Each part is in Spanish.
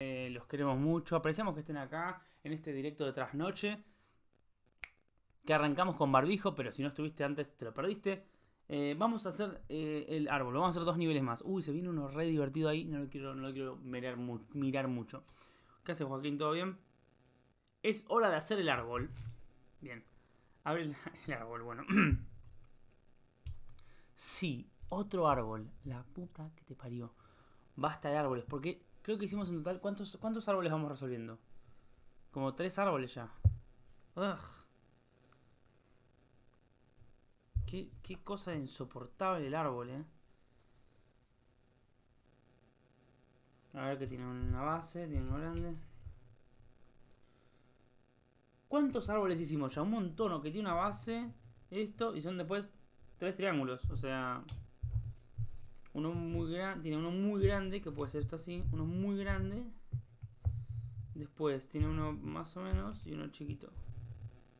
Eh, los queremos mucho. Apreciamos que estén acá en este directo de trasnoche. Que arrancamos con barbijo, pero si no estuviste antes, te lo perdiste. Eh, vamos a hacer eh, el árbol, vamos a hacer dos niveles más. Uy, se viene uno re divertido ahí, no lo quiero, no quiero mirar, mucho. ¿Qué hace Joaquín? ¿Todo bien? Es hora de hacer el árbol. Bien. Abre el árbol, bueno. sí, otro árbol. La puta que te parió. Basta de árboles, porque Creo que hicimos en total. ¿Cuántos, cuántos árboles vamos resolviendo? Como tres árboles ya. Ugh. Qué, qué cosa insoportable el árbol, eh. A ver que tiene una base, tiene uno grande. ¿Cuántos árboles hicimos ya? Un montón, que tiene una base, esto, y son después tres triángulos. O sea, uno muy grande, tiene uno muy grande, que puede ser esto así, uno muy grande. Después tiene uno más o menos y uno chiquito.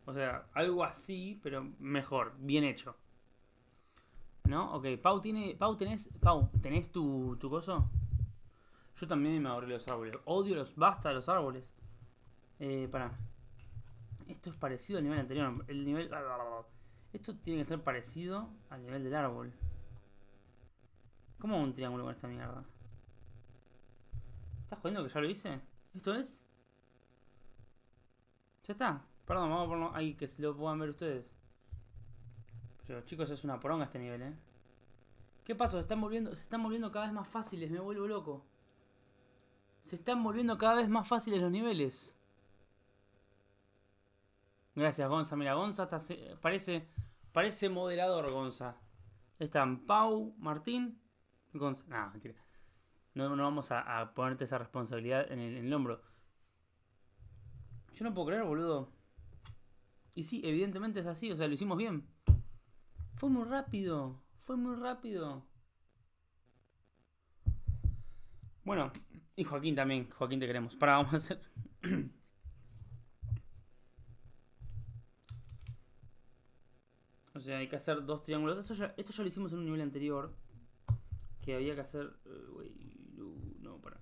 O sea, algo así, pero mejor, bien hecho. ¿No? Ok, Pau tiene. Pau, tenés. Pau, ¿tenés tu, tu coso? Yo también me aburrí los árboles. Odio los. Basta los árboles. Eh, Esto es parecido al nivel anterior. El nivel. Esto tiene que ser parecido al nivel del árbol. ¿Cómo hago un triángulo con esta mierda? ¿Estás jodiendo que ya lo hice? ¿Esto es? Ya está. Perdón, vamos a ponerlo ahí que lo puedan ver ustedes. Pero chicos, es una poronga este nivel, ¿eh? ¿Qué pasó? Se están volviendo, se están volviendo cada vez más fáciles, me vuelvo loco. Se están volviendo cada vez más fáciles los niveles. Gracias, Gonza. Mira, Gonza parece, parece moderador, Gonza. Están Pau, Martín, no, vamos a, ponerte esa responsabilidad en el, hombro. Yo no puedo creer, boludo. Y sí, evidentemente es así, o sea, lo hicimos bien. Fue muy rápido, fue muy rápido. Bueno, y Joaquín también, Joaquín te queremos. Para, vamos a hacer... o sea, hay que hacer dos triángulos. Esto esto ya lo hicimos en un nivel anterior que había que hacer... Eh, no, para.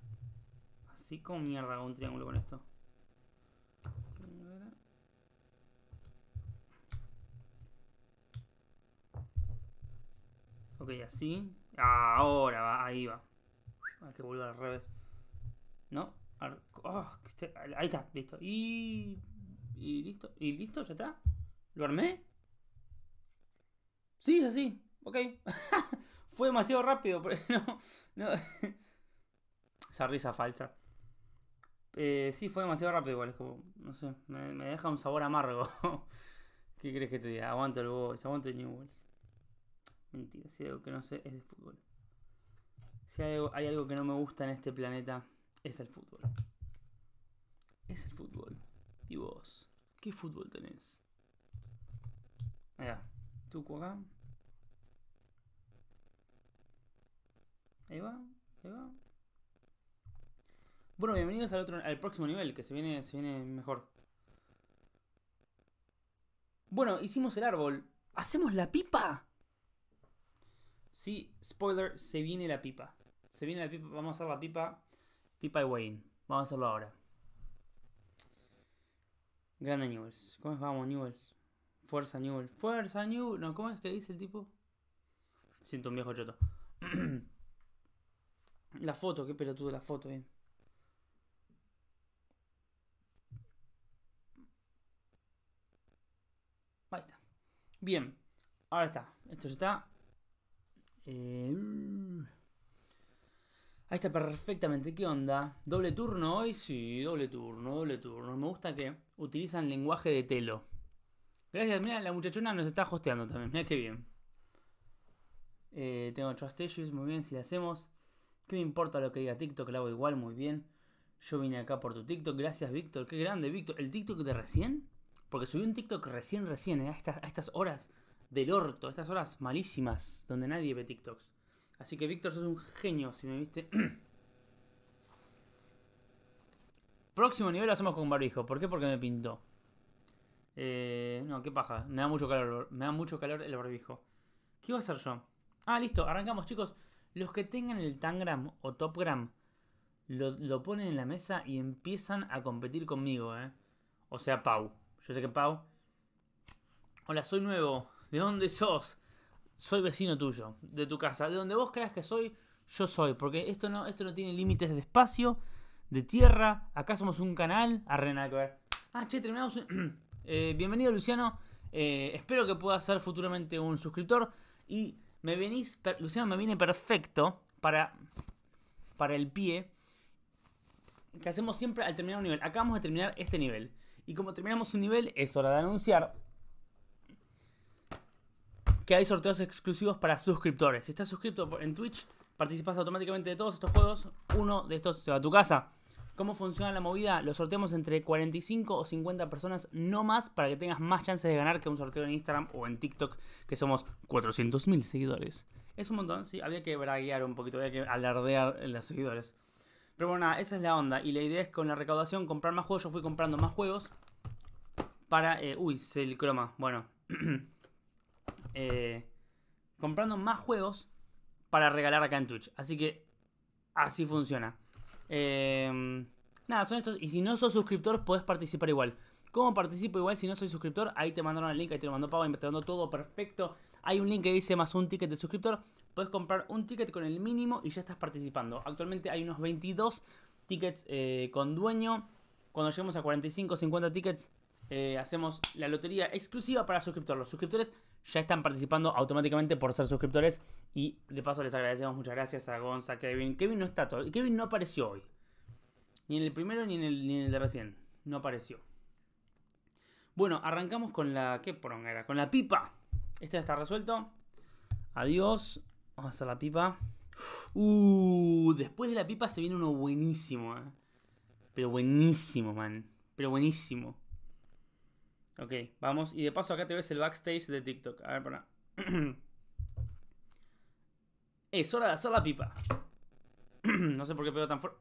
Así como mierda hago un triángulo con esto. Ok, así. Ahora va, ahí va. Hay que volver al revés. ¿No? Oh, ahí está, listo. Y, listo, y listo, ya está. ¿Lo armé? Sí, es así. Ok. Fue demasiado rápido, pero no. Esa risa falsa. Eh, sí, fue demasiado rápido igual, es como, no sé, me, deja un sabor amargo. ¿Qué crees que te diga? Aguanto el Boys, aguanto el New Mentira, si hay algo que no sé es de fútbol. Si hay algo, que no me gusta en este planeta, es el fútbol. Es el fútbol. ¿Y vos? ¿Qué fútbol tenés? Allá, tu acá. Ahí va, ahí va. Bueno, bienvenidos al otro, al próximo nivel, que se viene, se viene mejor. Bueno, hicimos el árbol. ¿Hacemos la pipa? Sí, spoiler, se viene la pipa. Se viene la pipa, vamos a hacer la pipa. Pipa y Wayne. Vamos a hacerlo ahora. Grande Newells. ¿Cómo es? Vamos, Newells. Fuerza Newell, Fuerza Newell. No, ¿cómo es que dice el tipo? Siento un viejo choto. La foto, qué pelotudo la foto, bien. Eh. Ahí está. Bien. Ahora está. Esto ya está. Eh, mm. Ahí está perfectamente. ¿Qué onda? ¿Doble turno hoy? Sí, doble turno, doble turno. Me gusta que utilizan lenguaje de telo. Gracias. Mira, la muchachona nos está hosteando también. Mira qué bien. Eh, tengo Trust Issues. Muy bien, si hacemos. ¿Qué me importa lo que diga TikTok? Lo hago igual, muy bien. Yo vine acá por tu TikTok. Gracias, Víctor. Qué grande, Víctor. ¿El TikTok de recién? Porque subí un TikTok recién, recién, eh, a, estas, horas del orto, estas horas malísimas, donde nadie ve TikToks. Así que, Víctor, sos un genio, si me viste. Próximo nivel lo hacemos con barbijo. ¿Por qué? Porque me pintó. Eh, no, qué paja. Me da mucho calor. Me da mucho calor el barbijo. ¿Qué iba a hacer yo? Ah, listo. Arrancamos, chicos. Los que tengan el Tangram o Topgram lo, lo ponen en la mesa y empiezan a competir conmigo, ¿eh? O sea, Pau. Yo sé que Pau. Hola, soy nuevo. ¿De dónde sos? Soy vecino tuyo, de tu casa. De donde vos creas que soy, yo soy. Porque esto no, esto no tiene límites de espacio, de tierra. Acá somos un canal. arena que ver. Ah, che, terminamos. Eh, bienvenido, Luciano. Eh, espero que pueda ser futuramente un suscriptor. Y me venís, Luciano me viene perfecto para, para el pie que hacemos siempre al terminar un nivel. Acabamos de terminar este nivel. Y como terminamos un nivel, es hora de anunciar que hay sorteos exclusivos para suscriptores. Si estás suscrito en Twitch, participas automáticamente de todos estos juegos. Uno de estos se va a tu casa. ¿Cómo funciona la movida? Lo sorteamos entre 45 o 50 personas, no más, para que tengas más chances de ganar que un sorteo en Instagram o en TikTok, que somos 400.000 seguidores. Es un montón, sí, había que braguear un poquito, había que alardear en los seguidores. Pero bueno, nada, esa es la onda. Y la idea es con la recaudación comprar más juegos. Yo fui comprando más juegos para... Eh, uy, se el croma. Bueno. Eh, comprando más juegos para regalar acá en Twitch. Así que así funciona. Eh, nada, son estos. Y si no sos suscriptor, podés participar igual. ¿Cómo participo igual si no soy suscriptor? Ahí te mandaron el link, ahí te lo mandó Pau, te mandó todo perfecto. Hay un link que dice más un ticket de suscriptor. Puedes comprar un ticket con el mínimo y ya estás participando. Actualmente hay unos 22 tickets eh, con dueño. Cuando lleguemos a 45 50 tickets, eh, hacemos la lotería exclusiva para suscriptores. Los suscriptores ya están participando automáticamente por ser suscriptores. Y de paso les agradecemos muchas gracias a Gonza, Kevin. Kevin no está todo. Kevin no apareció hoy. Ni en el primero ni en el, de recién. No apareció. Bueno, arrancamos con la. ¿Qué poronga era? Con la pipa. Este ya está resuelto. Adiós. Vamos a hacer la pipa. Uh, después de la pipa se viene uno buenísimo. ¿eh? Pero buenísimo, man. Pero buenísimo. Ok, vamos. Y de paso acá te ves el backstage de TikTok. A ver, para. es hora de hacer la pipa. no sé por qué pego tan fuerte.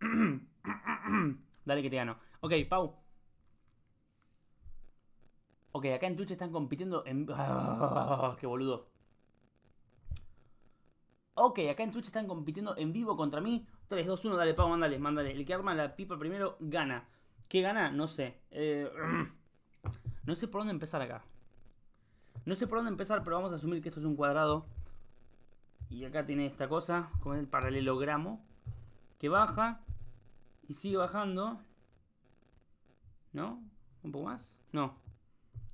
Dale que te gano. Ok, Pau. Ok, acá en Twitch están compitiendo en... Ah, ¡Qué boludo! Ok, acá en Twitch están compitiendo en vivo contra mí. 3, 2, 1, dale, Pau, mándale, mándale. El que arma la pipa primero gana. ¿Qué gana? No sé. Eh, no sé por dónde empezar acá. No sé por dónde empezar, pero vamos a asumir que esto es un cuadrado. Y acá tiene esta cosa, como es el paralelogramo, que baja y sigue bajando. ¿No? ¿Un poco más? No.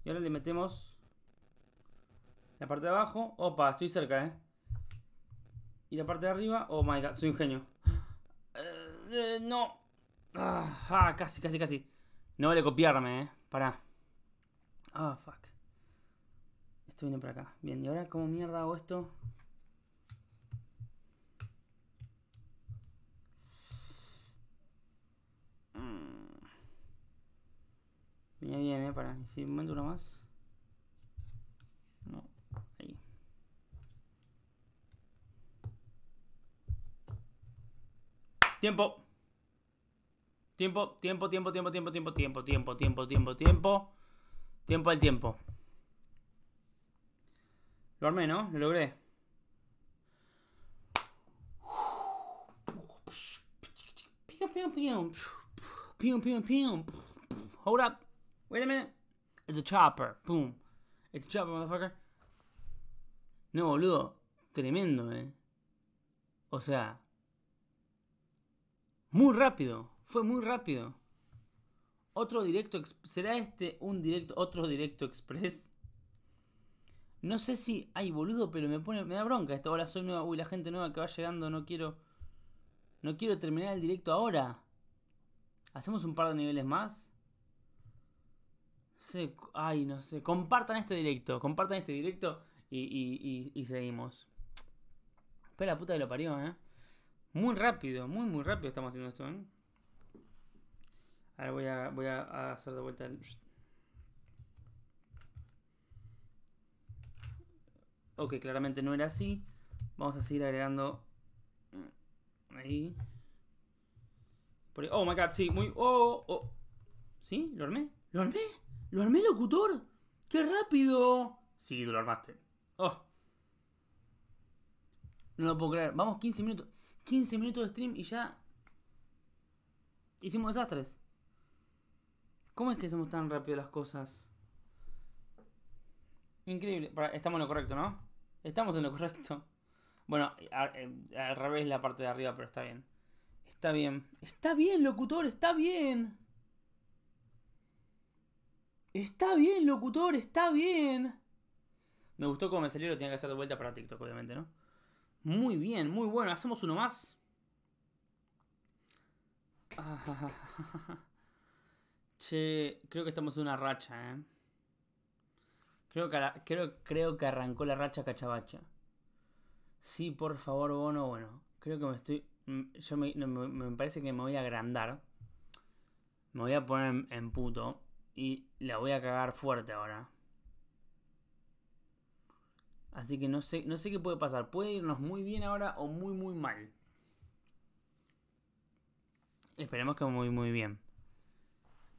Y ahora le metemos la parte de abajo. Opa, estoy cerca, ¿eh? Y la parte de arriba. Oh my god, soy un genio. Eh, eh, no. Ah, ah, casi, casi, casi. No vale copiarme, eh. Pará. Ah, fuck. Esto viene para acá. Bien, ¿y ahora cómo mierda hago esto? Mm. viene bien, eh, para. Si momento uno más. No, ahí. Tiempo. Tiempo, tiempo, tiempo, tiempo, tiempo, tiempo, tiempo, tiempo, tiempo, tiempo, tiempo. Tiempo al tiempo. Lo armé, ¿no? Lo logré. Hold up. Wait a minute. It's a chopper. Boom. It's a chopper, motherfucker. No, boludo. Tremendo, eh. O sea. Muy rápido. Fue muy rápido. Otro directo. ¿Será este un directo? Otro directo express. No sé si. Ay, boludo, pero me pone. Me da bronca esta Ahora soy nueva. Uy, la gente nueva que va llegando. No quiero. No quiero terminar el directo ahora. ¿Hacemos un par de niveles más? Ay, no sé. Compartan este directo. Compartan este directo. Y, seguimos. Espera la puta que lo parió, eh. Muy rápido, muy muy rápido estamos haciendo esto, ¿eh? Ahora voy a, voy a hacer de vuelta el... Ok, claramente no era así. Vamos a seguir agregando... Ahí. Oh my god, sí, muy... Oh, oh. ¿Sí? ¿Lo armé? ¿Lo armé? ¿Lo armé, locutor? ¡Qué rápido! Sí, lo armaste. Oh. No lo puedo creer. Vamos, 15 minutos. 15 minutos de stream y ya... Hicimos desastres. ¿Cómo es que hacemos tan rápido las cosas? Increíble. Estamos en lo correcto, ¿no? Estamos en lo correcto. Bueno, eh, al revés la parte de arriba, pero está bien. Está bien. Está bien, locutor, está bien. Está bien, locutor, está bien. Me gustó cómo me salió, lo tenía que hacer de vuelta para TikTok, obviamente, ¿no? Muy bien, muy bueno. Hacemos uno más. Ah. Che, creo que estamos en una racha, ¿eh? Creo que, creo, creo que arrancó la racha cachabacha. Sí, por favor, bueno, bueno. Creo que me estoy... Mm, yo me, parece que me voy a agrandar. Me voy a poner en, puto. Y la voy a cagar fuerte ahora. Así que no sé, no sé qué puede pasar. Puede irnos muy bien ahora o muy, muy mal. Esperemos que muy, muy bien.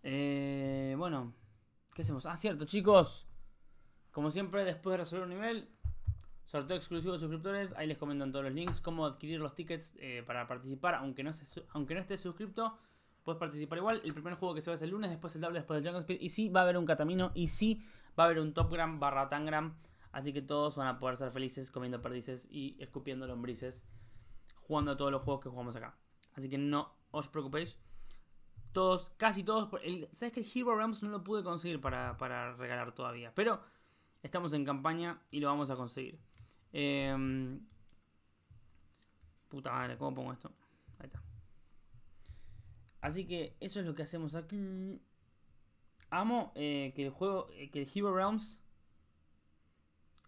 Eh, bueno, ¿qué hacemos? Ah, cierto, chicos. Como siempre, después de resolver un nivel, sorteo exclusivo de suscriptores. Ahí les comentan todos los links, cómo adquirir los tickets eh, para participar. Aunque no, aunque no estés suscripto, puedes participar igual. El primer juego que se va es el lunes, después el doble, después el Jungle Speed. Y sí, va a haber un Catamino, y sí, va a haber un Top Gram barra Tangram. Así que todos van a poder ser felices comiendo perdices y escupiendo lombrices, jugando a todos los juegos que jugamos acá. Así que no os preocupéis. Todos, casi todos. ¿Sabes que el Hero Realms no lo pude conseguir para, regalar todavía? Pero estamos en campaña y lo vamos a conseguir. Em, puta madre, ¿cómo pongo esto? Ahí está. Así que eso es lo que hacemos aquí. Amo eh, que el juego, eh, que el Hero Realms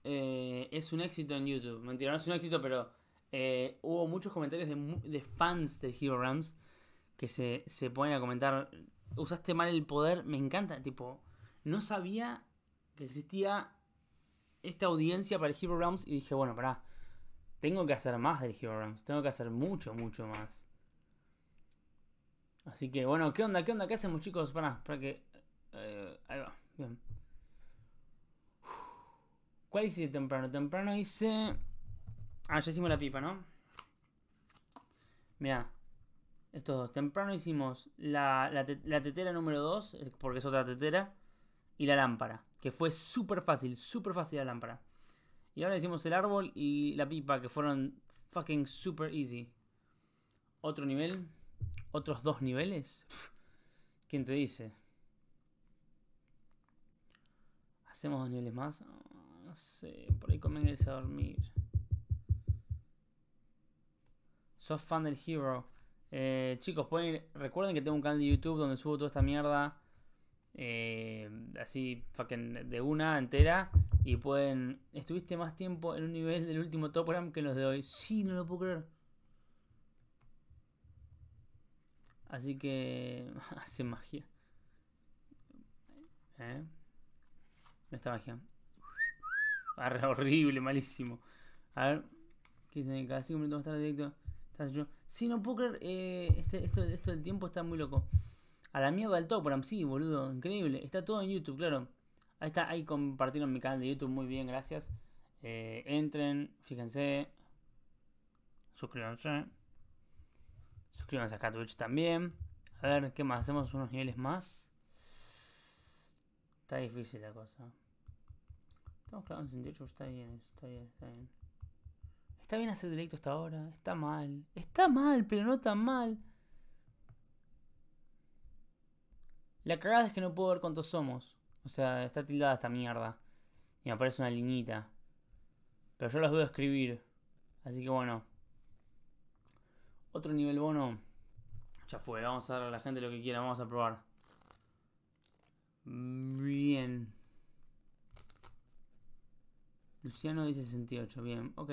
eh, es un éxito en YouTube. Mentira, no es un éxito, pero hubo muchos comentarios de, de fans de Hero Realms que se, se ponen a comentar, usaste mal el poder, me encanta, tipo, no sabía que existía esta audiencia para el Hero Realms y dije, bueno, pará, tengo que hacer más del Hero Realms, tengo que hacer mucho, mucho más. Así que, bueno, ¿qué onda? ¿Qué onda? ¿Qué hacemos, chicos? Pará, para que... Eh, ahí va, bien. ¿Cuál hice temprano? Temprano hice... Ah, ya hicimos la pipa, ¿no? Mira, estos dos. Temprano hicimos la, tetera número 2, eh, porque es otra tetera, y la lámpara, que fue súper fácil, súper fácil la lámpara. Y ahora hicimos el árbol y la pipa, que fueron fucking super easy. Otro nivel, otros dos niveles. ¿Quién te dice? ¿Hacemos dos niveles más? Ah, no sé, por ahí comen a dormir. Sos fan del Hero. Eh, chicos, pueden recuerden que tengo un canal de YouTube donde subo toda esta mierda. Eh, así, de una entera. Y pueden. Estuviste más tiempo en un nivel del último Top que en los de hoy. Sí, no lo puedo creer. Así que. hace magia. ¿Eh? está magia. horrible, malísimo. A ver. ¿Qué dicen? Cada 5 minutos más tarde directo. Estás yo. Si, no puedo eh, este, esto, esto del tiempo está muy loco. A la mierda el Topram, sí, boludo. Increíble. Está todo en YouTube, claro. Ahí está, ahí compartieron mi canal de YouTube. Muy bien, gracias. Eh, entren, fíjense. Suscríbanse. Suscríbanse a Twitch también. A ver, ¿qué más? Hacemos unos niveles más. Está difícil la cosa. Estamos claro en 68, está bien, está bien, está bien. ¿Está bien hacer directo hasta ahora? Está mal. Está mal, pero no tan mal. La cagada es que no puedo ver cuántos somos. O sea, está tildada esta mierda. Y me aparece una liñita. Pero yo los veo escribir. Así que bueno. Otro nivel bono. Ya fue. Vamos a darle a la gente lo que quiera. Vamos a probar. Bien. Luciano dice 68. Bien, ok.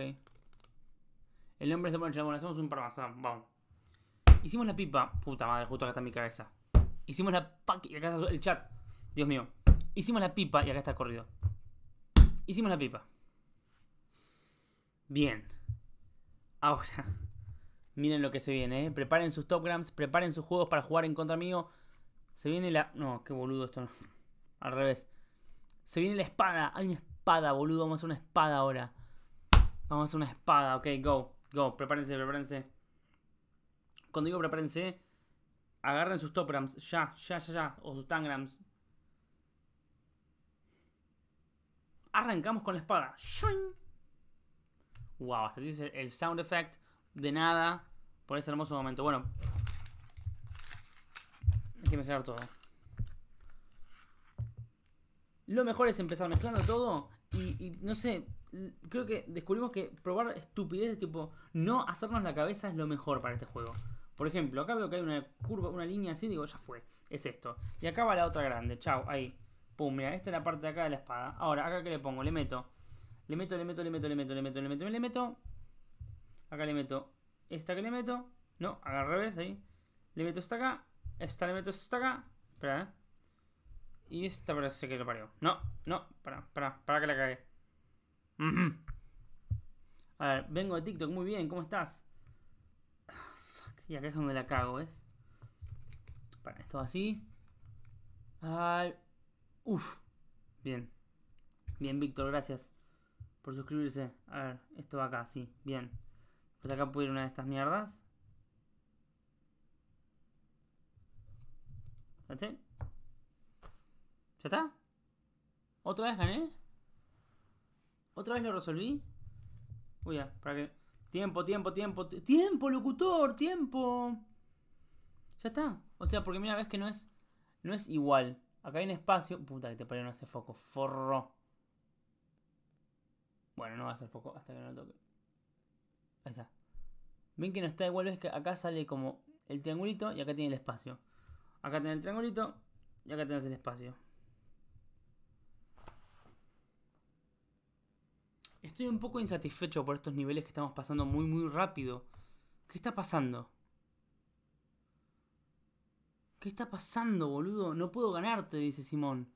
El nombre es de Bueno, hacemos un vamos. Hicimos la pipa. Puta madre, justo acá está mi cabeza. Hicimos la y acá está el chat. Dios mío. Hicimos la pipa y acá está corrido. Hicimos la pipa. Bien. Ahora. Miren lo que se viene, ¿eh? Preparen sus top grams, preparen sus juegos para jugar en contra mío. Se viene la... No, qué boludo esto. Al revés. Se viene la espada. Hay una espada, boludo. Vamos a hacer una espada ahora. Vamos a hacer una espada. Ok, go. Go, prepárense, prepárense. Cuando digo prepárense, agarren sus toprams. Ya, ya, ya, ya. O sus tangrams. Arrancamos con la espada. Wow, hasta dice el sound effect de nada por ese hermoso momento. Bueno, hay que mezclar todo. Lo mejor es empezar mezclando todo y, y no sé, creo que descubrimos que probar estupideces tipo no hacernos la cabeza es lo mejor para este juego. Por ejemplo, acá veo que hay una curva, una línea así, digo, ya fue, es esto. Y acá va la otra grande, chao ahí. Pum, mira, esta es la parte de acá de la espada. Ahora, acá que le pongo, le meto. Le meto, le meto, le meto, le meto, le meto, le meto, le meto. Acá le meto esta que le meto. No, al revés, ahí. Le meto esta acá. Esta le meto esta acá. Espera, eh. Y esta parece que lo parió. No, no, para, para, para que la cague. A ver, vengo de TikTok, muy bien, ¿cómo estás? Ah, y acá es donde la cago, ¿ves? Para, esto así. uf. Bien. Bien, Víctor, gracias por suscribirse. A ver, esto va acá, sí, bien. Pues acá puedo ir una de estas mierdas. ¿Ya está? ¿Otra vez gané? ¿Otra vez lo resolví? Uy, ya, para que... Tiempo, tiempo, tiempo. Tiempo, locutor, tiempo. Ya está. O sea, porque mira, ves que no es, no es igual. Acá hay un espacio. Puta, que te parió, no hace foco. Forro. Bueno, no va a hacer foco hasta que no lo toque. Ahí está. Ven que no está igual, ves que acá sale como el triangulito y acá tiene el espacio. Acá tiene el triangulito y acá tenés el espacio. Estoy un poco insatisfecho por estos niveles que estamos pasando muy muy rápido. ¿Qué está pasando? ¿Qué está pasando, boludo? No puedo ganarte, dice Simón.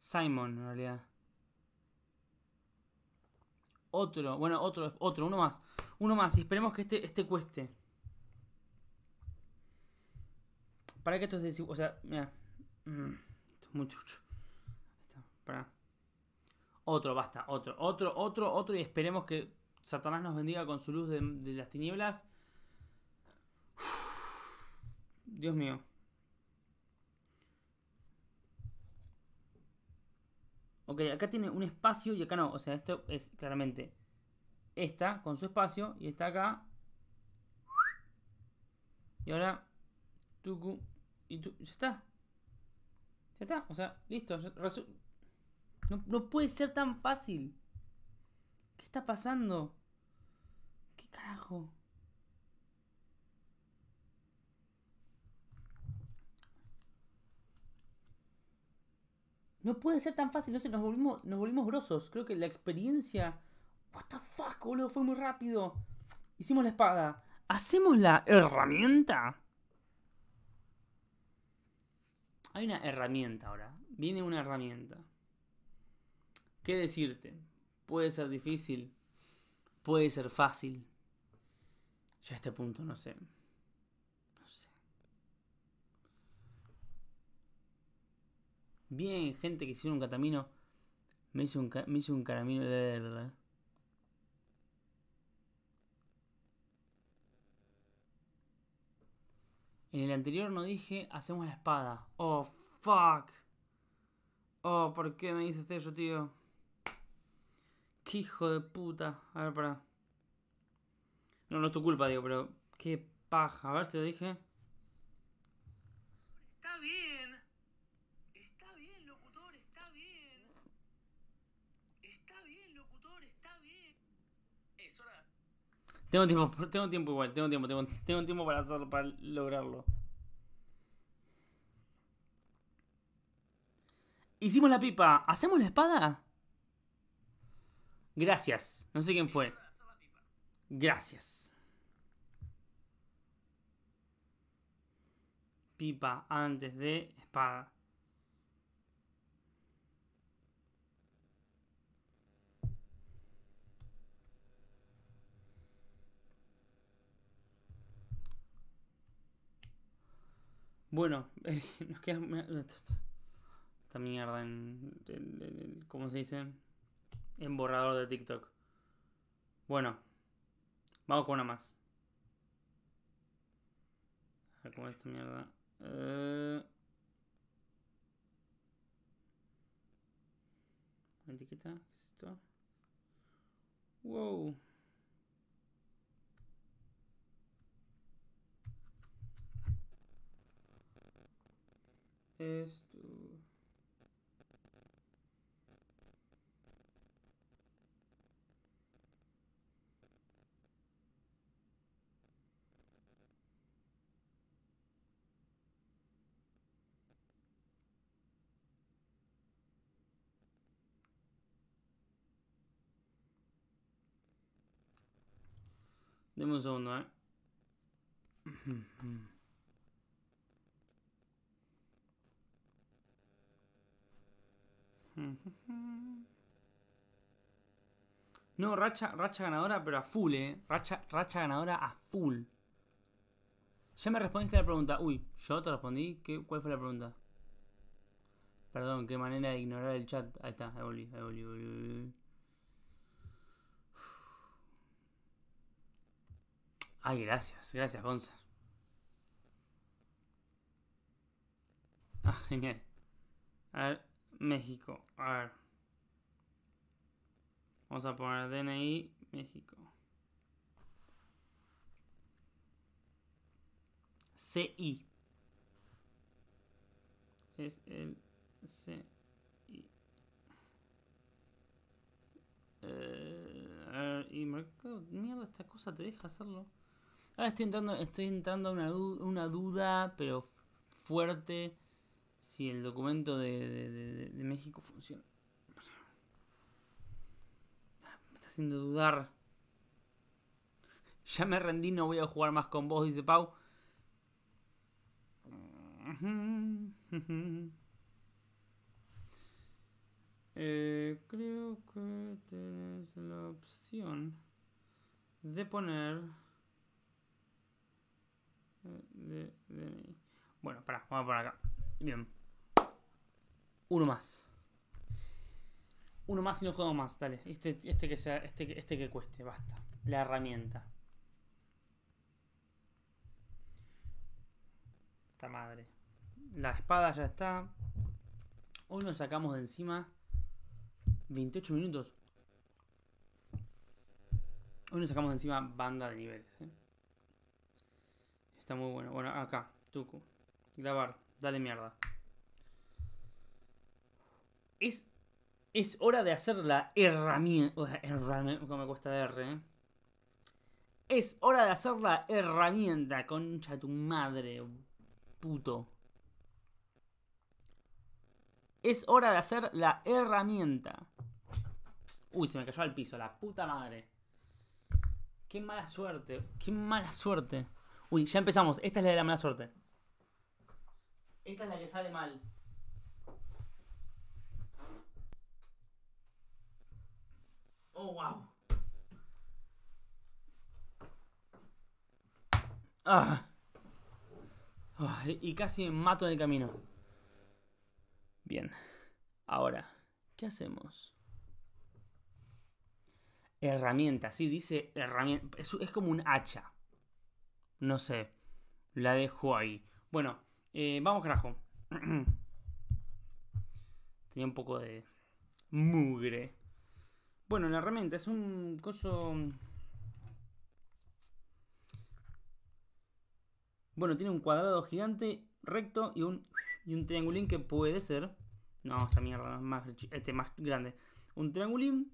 Simon, en realidad. Otro, bueno, otro, otro, uno más. Uno más, y esperemos que este, este cueste. Para que esto es O sea, mira. Mm, esto es muy trucho. Está, para. Otro, basta, otro, otro, otro, otro y esperemos que Satanás nos bendiga con su luz de, las tinieblas. Dios mío. Ok, acá tiene un espacio y acá no. O sea, esto es claramente esta con su espacio y está acá. Y ahora, tú y tú... ya está. Ya está, o sea, listo. No, puede ser tan fácil. ¿Qué está pasando? ¿Qué carajo? No puede ser tan fácil, no sé, nos volvimos, nos volvimos grosos. Creo que la experiencia. What the fuck, boludo, fue muy rápido. Hicimos la espada. ¿Hacemos la herramienta? Hay una herramienta ahora. Viene una herramienta. ¿Qué decirte? Puede ser difícil, puede ser fácil. Ya a este punto no sé. No sé. Bien, gente que hicieron un catamino. Me hizo un, me hizo un caramino de verdad. En el anterior no dije, hacemos la espada. Oh, fuck. Oh, ¿por qué me dices eso, tío? Qué hijo de puta. A ver, para. No, no es tu culpa, digo, pero. Qué paja. A ver si lo dije. Está bien. Está bien, locutor, está bien. Está bien, locutor, está bien. Es hora Tengo tiempo, tengo tiempo igual, tengo tiempo, tengo, tengo tiempo para hacerlo, para lograrlo. Hicimos la pipa, ¿hacemos la espada? Gracias. No sé quién fue. Gracias. Pipa antes de espada. Bueno, nos queda esta mierda en ¿cómo se dice? en borrador de TikTok. Bueno, vamos con una más. A ver cómo es esta mierda. Eh... ¿qué esto? Wow. Esto. un ¿eh? No, racha, racha ganadora, pero a full, eh. Racha, racha ganadora a full. Ya me respondiste la pregunta. Uy, ¿yo te respondí? ¿Qué, ¿Cuál fue la pregunta? Perdón, qué manera de ignorar el chat. Ahí está, ahí volví, ahí Ay, gracias, gracias, Gonza. Ah, genial. A ver, México. A ver. Vamos a poner DNI México. CI. Es el CI. Eh, a ver, y Mercado, mierda, esta cosa te deja hacerlo. Ahora estoy entrando, estoy entrando a una, duda, pero fuerte, si el documento de, México funciona. Ah, me está haciendo dudar. Ya me rendí, no voy a jugar más con vos, dice Pau. Eh, creo que tenés la opción de poner bueno, pará, vamos por acá. Bien. Uno más. Uno más y no juego más, dale. Este, este, que sea, este, este que cueste, basta. La herramienta. Esta madre. La espada ya está. Hoy nos sacamos de encima 28 minutos. Hoy nos sacamos de encima banda de niveles. ¿eh? Está muy bueno. Bueno, acá. Tuku Grabar. Dale mierda. Es, es hora de hacer la herramienta. Herramienta. Como me cuesta R, ¿eh? Es hora de hacer la herramienta, concha tu madre, puto. Es hora de hacer la herramienta. Uy, se me cayó al piso, la puta madre. Qué mala suerte, qué mala suerte. Uy, ya empezamos. Esta es la de la mala suerte. Esta es la que sale mal. Oh, wow. Ah. y casi me mato en el camino. Bien. Ahora, ¿qué hacemos? Herramienta, sí, dice herramienta. es como un hacha. No sé. La dejo ahí. Bueno, eh, vamos carajo. Tenía un poco de mugre. Bueno, la herramienta es un coso... Mm. Bueno, tiene un cuadrado gigante, recto y un, un triangulín que puede ser... No, esta mierda más, este más grande. Un triangulín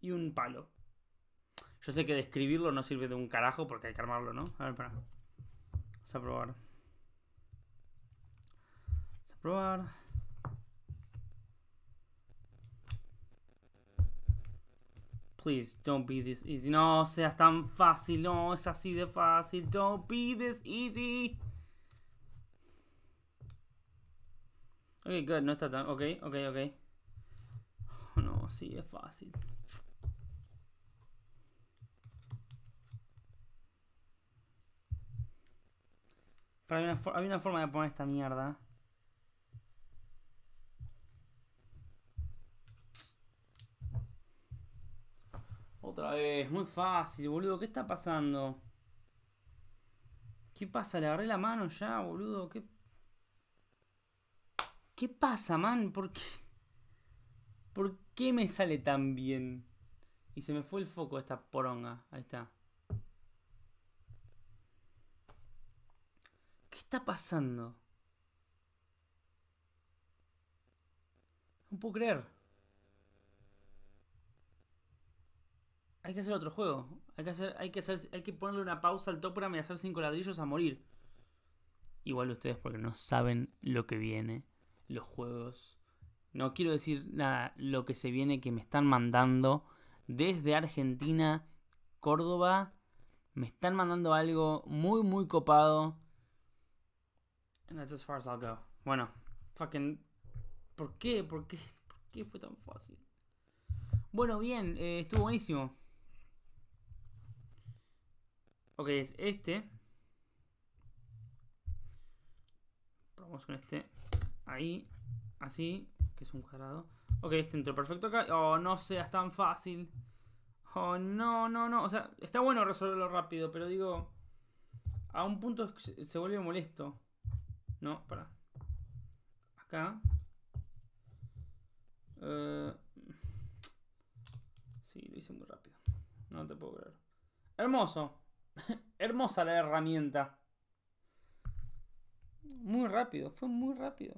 y un palo. Yo sé que describirlo no sirve de un carajo porque hay que armarlo, ¿no? A ver, para. Vamos a probar. Vamos a probar. Please, don't be this easy. No seas tan fácil, no es así de fácil. Don't be this easy. Ok, good, no está tan... Ok, ok, ok. no, sí, es fácil. hay una, forma de poner esta mierda. Otra vez, muy fácil, boludo. ¿Qué está pasando? ¿Qué pasa? Le agarré la mano ya, boludo. ¿Qué, ¿Qué pasa, man? ¿Por qué? ¿Por qué me sale tan bien? Y se me fue el foco esta poronga. Ahí está. está pasando? No puedo creer. Hay que hacer otro juego. Hay que hacer, hay que hacer, hay que ponerle una pausa al Topram y hacer cinco ladrillos a morir. Igual ustedes porque no saben lo que viene. Los juegos. No quiero decir nada. Lo que se viene que me están mandando desde Argentina, Córdoba. Me están mandando algo muy, muy copado that's as far as I'll go. Bueno, fucking. ¿Por qué? ¿Por qué? ¿Por qué fue tan fácil? Bueno, bien, eh, estuvo buenísimo. Ok, es este. Vamos con este. Ahí. Así. Que es un cuadrado. Ok, este entró perfecto acá. Oh, no seas tan fácil. Oh, no, no, no. O sea, está bueno resolverlo rápido, pero digo. A un punto se vuelve molesto. No, para. Acá. Eh, sí, lo hice muy rápido. No te puedo creer. Hermoso. Hermosa la herramienta. Muy rápido, fue muy rápido.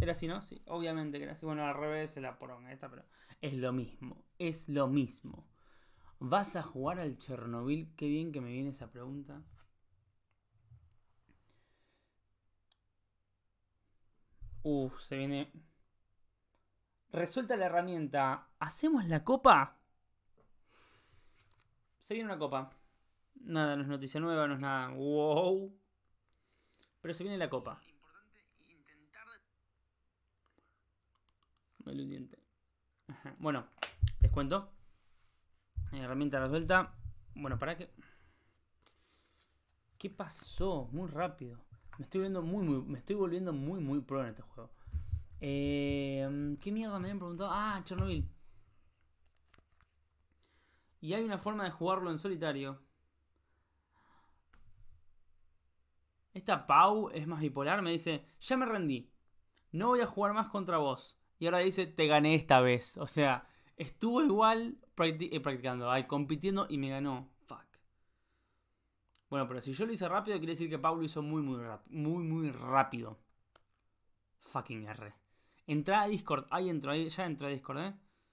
Era así, ¿no? Sí, obviamente que era así. Bueno, al revés es la poronga esta, pero es lo mismo. Es lo mismo. ¿Vas a jugar al Chernobyl? Qué bien que me viene esa pregunta. Uf, se viene. Resuelta la herramienta. ¿Hacemos la copa? Se viene una copa. Nada, no es noticia nueva, no es nada. Wow. Pero se viene la copa. Bueno, les cuento. Herramienta resuelta. Bueno, para que. ¿Qué pasó? Muy rápido me estoy volviendo muy, muy, me estoy volviendo muy, muy pro en este juego. Eh, ¿Qué mierda me habían preguntado? Ah, Chernobyl. Y hay una forma de jugarlo en solitario. Esta Pau es más bipolar, me dice, ya me rendí, no voy a jugar más contra vos. Y ahora dice, te gané esta vez. O sea, estuvo igual eh, practicando, ay, compitiendo y me ganó. Bueno, pero si yo lo hice rápido, quiere decir que Pablo hizo muy, muy, muy, muy rápido. Fucking R. Entra a Discord. Ahí entro, ahí ya entro a Discord, ¿eh?